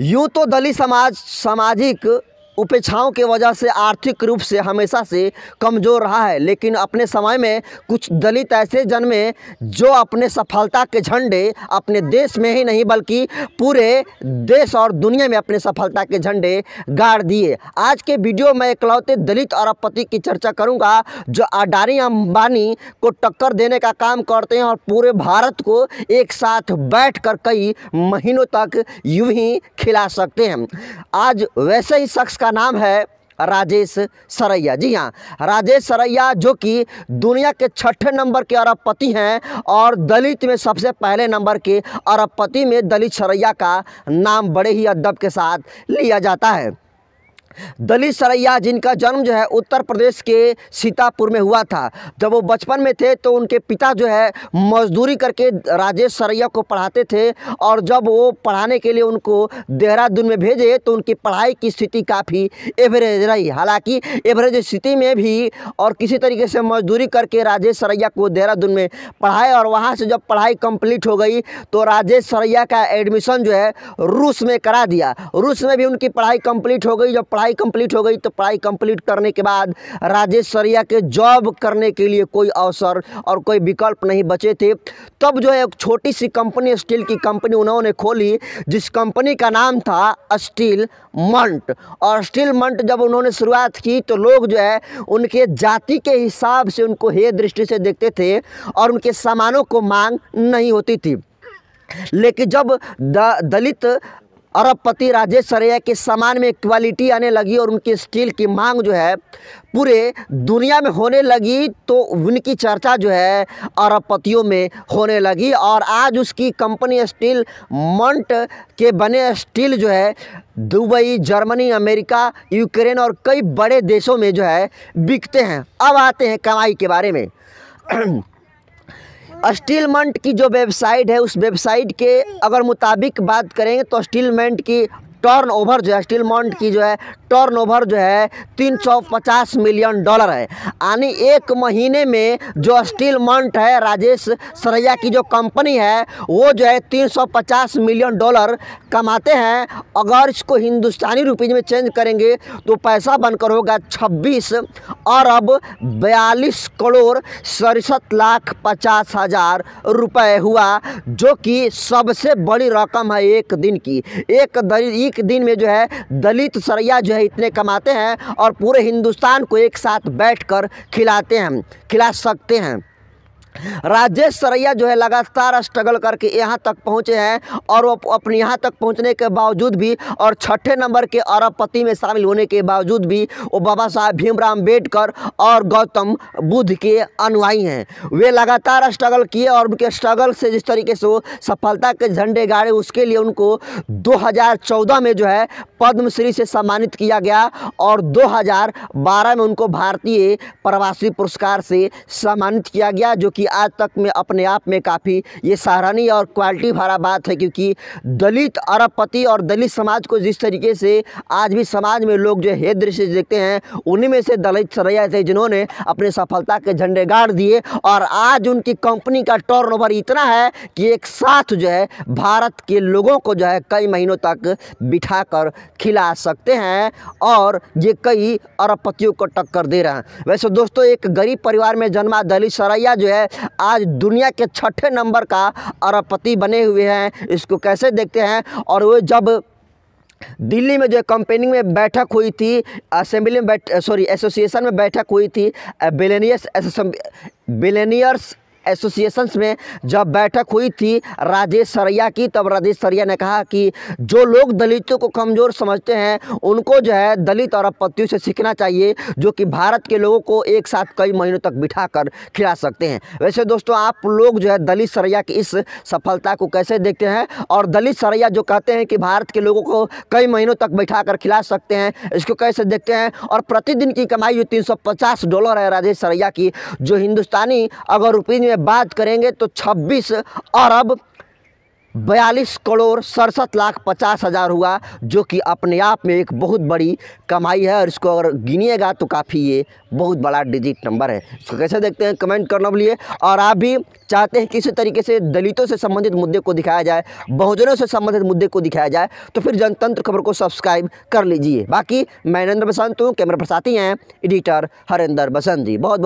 यूं तो दलित समाज सामाजिक उपेक्षाओं के वजह से आर्थिक रूप से हमेशा से कमज़ोर रहा है लेकिन अपने समय में कुछ दलित ऐसे जन्मे जो अपने सफलता के झंडे अपने देश में ही नहीं बल्कि पूरे देश और दुनिया में अपने सफलता के झंडे गाड़ दिए आज के वीडियो में इकलौते दलित और अपति की चर्चा करूँगा जो अडानी अंबानी को टक्कर देने का काम करते हैं और पूरे भारत को एक साथ बैठ कर कई महीनों तक यू ही खिला सकते हैं आज वैसे ही शख्स जिसका नाम है राजेश सरैया जी हाँ राजेश सरैया जो कि दुनिया के छठे नंबर के अरबपति हैं और दलित में सबसे पहले नंबर के अरबपति में दलित सरैया का नाम बड़े ही अदब के साथ लिया जाता है दलित सरैया जिनका जन्म जो है उत्तर प्रदेश के सीतापुर में हुआ था जब वो बचपन में थे तो उनके पिता जो है मजदूरी करके राजेश सरैया को पढ़ाते थे और जब वो पढ़ाने के लिए उनको देहरादून में भेजे तो उनकी पढ़ाई की स्थिति काफ़ी एवरेज रही हालांकि एवरेज स्थिति में भी और किसी तरीके से मजदूरी करके राजेश सरैया को देहरादून में पढ़ाए और वहाँ से जब पढ़ाई कम्प्लीट हो गई तो राजेश सरैया का एडमिशन जो है रूस में करा दिया रूस में भी उनकी पढ़ाई कम्प्लीट हो गई जब पढ़ाई कंप्लीट हो गई तो पढ़ाई कंप्लीट करने के बाद राजेश के जॉब करने के लिए कोई अवसर और कोई विकल्प नहीं बचे थे तब जो है एक छोटी सी कंपनी स्टील की कंपनी उन्होंने खोली जिस कंपनी का नाम था स्टील मंट और स्टील मंट जब उन्होंने शुरुआत की तो लोग जो है उनके जाति के हिसाब से उनको हे दृष्टि से देखते थे और उनके सामानों को मांग नहीं होती थी लेकिन जब द, दलित अरबपति राजेश सरैया के सामान में क्वालिटी आने लगी और उनके स्टील की मांग जो है पूरे दुनिया में होने लगी तो उनकी चर्चा जो है अरबपतियों में होने लगी और आज उसकी कंपनी स्टील मंट के बने स्टील जो है दुबई जर्मनी अमेरिका यूक्रेन और कई बड़े देशों में जो है बिकते हैं अब आते हैं कमाई के बारे में स्टीलमेंट की जो वेबसाइट है उस वेबसाइट के अगर मुताबिक बात करेंगे तो स्टीलमेंट की टर्न ओवर जो है स्टील मॉन्ट की जो है टर्न ओवर जो है 350 मिलियन डॉलर है यानी एक महीने में जो स्टील मॉन्ट है राजेश सरैया की जो कंपनी है वो जो है 350 मिलियन डॉलर कमाते हैं अगर इसको हिंदुस्तानी रुपीज में चेंज करेंगे तो पैसा बनकर होगा 26 अरब बयालीस करोड़ सड़सठ लाख पचास हज़ार रुपये हुआ जो कि सबसे बड़ी रकम है एक दिन की एक एक दिन में जो है दलित सरैया जो है इतने कमाते हैं और पूरे हिंदुस्तान को एक साथ बैठकर खिलाते हैं खिला सकते हैं राजेश सरैया जो है लगातार स्ट्रगल करके यहाँ तक पहुँचे हैं और वो अपने यहाँ तक पहुँचने के बावजूद भी और छठे नंबर के अरबपति में शामिल होने के बावजूद भी वो बाबा साहब भीमराव अम्बेडकर और गौतम बुद्ध के अनुयायी हैं वे लगातार स्ट्रगल किए और उनके स्ट्रगल से जिस तरीके से वो सफलता के झंडे गाड़े उसके लिए उनको चौदह में जो है पद्मश्री से सम्मानित किया गया और बारह में उनको भारतीय प्रवासी पुरस्कार से सम्मानित किया गया जो कि कि आज तक में अपने आप में काफ़ी ये सराहनीय और क्वालिटी भरा बात है क्योंकि दलित अरबपति और दलित समाज को जिस तरीके से आज भी समाज में लोग जो है दृश्य देखते हैं उन्हीं में से दलित सरैया थे जिन्होंने अपने सफलता के झंडे गाड़ दिए और आज उनकी कंपनी का टर्न इतना है कि एक साथ जो है भारत के लोगों को जो है कई महीनों तक बिठा कर खिला सकते हैं और ये कई अरबपतियों को टक्कर दे रहे हैं वैसे दोस्तों एक गरीब परिवार में जन्मा दलित सरैया जो है आज दुनिया के छठे नंबर का अरबपति बने हुए हैं इसको कैसे देखते हैं और वो जब दिल्ली में जो कंपेनिंग में बैठक हुई थी असेंबली में बैठ सॉरी एसोसिएशन में बैठक हुई थी बिलेनियस बिलेनियर्स एसोसिएशंस में जब बैठक हुई थी राजेश सरैया की तब राजेश सरैया ने कहा कि जो लोग दलितों को कमज़ोर समझते हैं उनको जो है दलित और अपत्तियों से सीखना चाहिए जो कि भारत के लोगों को एक साथ कई महीनों तक बिठा कर खिला सकते हैं वैसे दोस्तों आप लोग जो है दलित सरैया की इस सफलता को कैसे देखते हैं और दलित सरैया जो कहते हैं कि भारत के लोगों को कई महीनों तक बैठा कर खिला सकते हैं इसको कैसे देखते हैं और प्रतिदिन की कमाई जो तीन डॉलर है राजेश सरैया की जो हिंदुस्तानी अगर रुपये में बात करेंगे तो 26 अरब बयालीस करोड़ सड़सठ लाख पचास हज़ार हुआ जो कि अपने आप में एक बहुत बड़ी कमाई है और इसको अगर गिनिएगा तो काफ़ी ये बहुत बड़ा डिजिट नंबर है इसको कैसे देखते हैं कमेंट करना बोलिए और आप भी चाहते हैं किसी तरीके से दलितों से संबंधित मुद्दे को दिखाया जाए बहुजनों से संबंधित मुद्दे को दिखाया जाए तो फिर जनतंत्र खबर को सब्सक्राइब कर लीजिए बाकी मैं नरेंद्र बसंत हूँ कैमरा प्रसाती हैं एडिटर हरेंद्र बसंत जी बहुत, बहुत